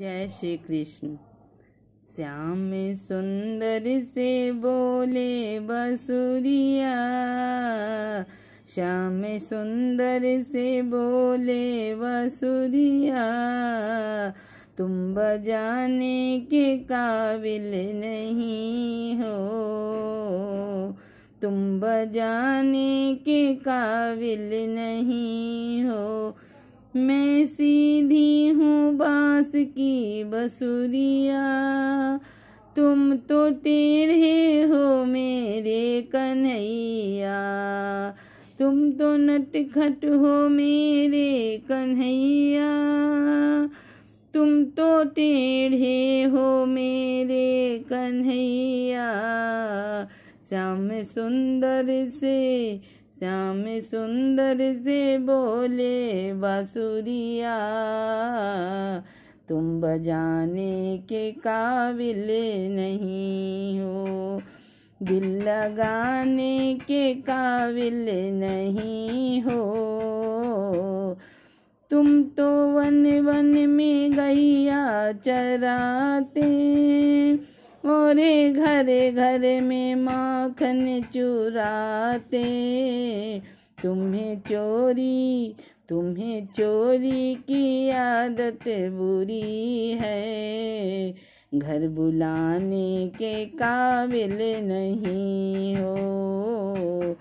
जय श्री कृष्ण श्याम सुंदर से बोले बसुरिया श्याम सुंदर से बोले बसुरिया तुम बजाने के काबिल नहीं हो तुम बजाने के काबिल नहीं हो मैं सीधी की बसुरिया तुम तो टेढ़े हो मेरे कन्हैया तुम तो नटखट हो मेरे कन्हैया तुम तो टेढ़े हो मेरे कन्हैया श्याम सुंदर से श्याम सुंदर से बोले बासुरिया तुम बजाने के काबिल नहीं हो दिल लगाने के काबिल नहीं हो तुम तो वन वन में गैया चराते और घर घर में माखन चुराते तुम्हें चोरी तुम्हें चोरी की आदत बुरी है घर बुलाने के काबिल नहीं हो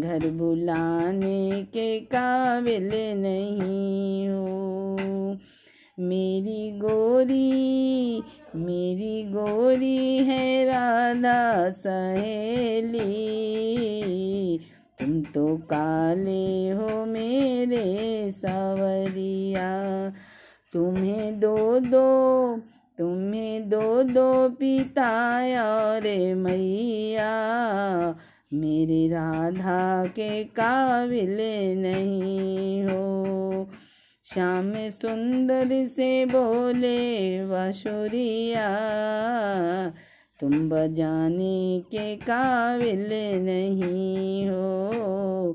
घर बुलाने के काबिल नहीं हो मेरी गोरी मेरी गोरी है राधा सहेली तुम तो काले हो मेरे सावरिया तुम्हें दो दो तुम्हें दो दो पिता और मैया मेरी राधा के काबिल नहीं हो श्याम सुंदर से बोले वशुरिया तुम बजाने के काबिल नहीं हो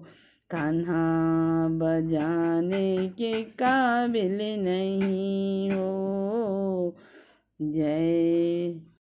कान्हा बजाने के काबिल नहीं हो जय